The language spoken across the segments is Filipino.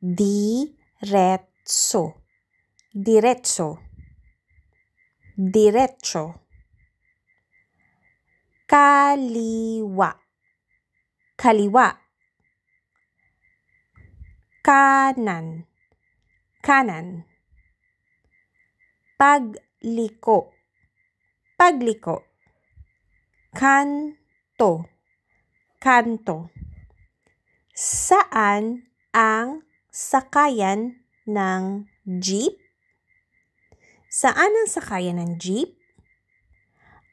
Diretso. Diretso. Diretso. Kaliwa. Kaliwa. Kanan. Kanan. Pagliko. Pagliko. Kanto. Kanto. Saan ang sakayan ng jeep? Saan ang sakayan ng jeep?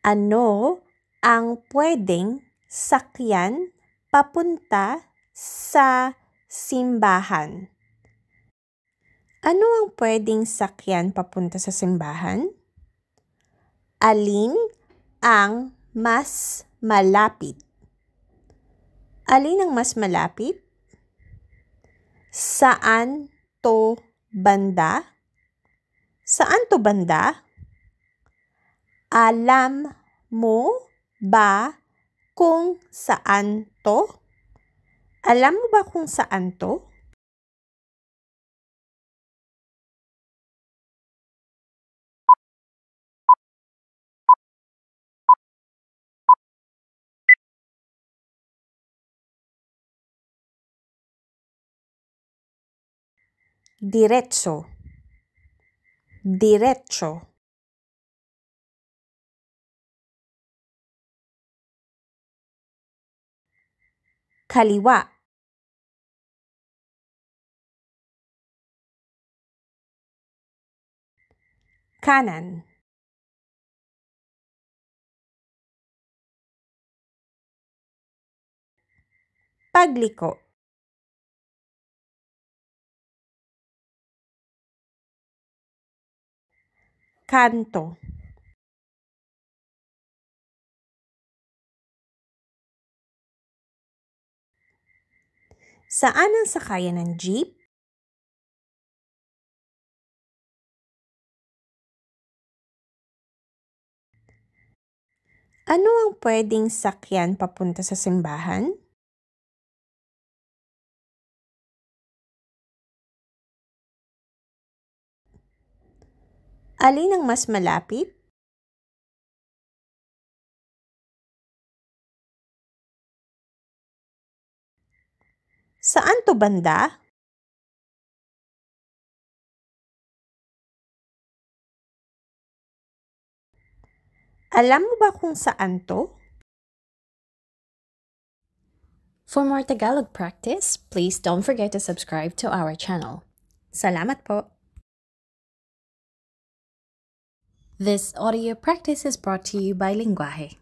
Ano ang pwedeng sakyan papunta sa simbahan? Ano ang pwedeng sakyan papunta sa simbahan? Alin ang mas malapit? Alin ang mas malapit? Saan to banda? Saan to banda? Alam mo ba kung saan to? Alam mo ba kung saan to? Diretso. Diretso. kaliwa kanan pagliko Kanto Saan ang sakayan ng jeep? Ano ang pwedeng sakyan papunta sa simbahan? Alin ang mas malapit? Saan to banda? Alam mo ba kung saan to? For more Tagalog practice, please don't forget to subscribe to our channel. Salamat po! This audio practice is brought to you by Linguaje.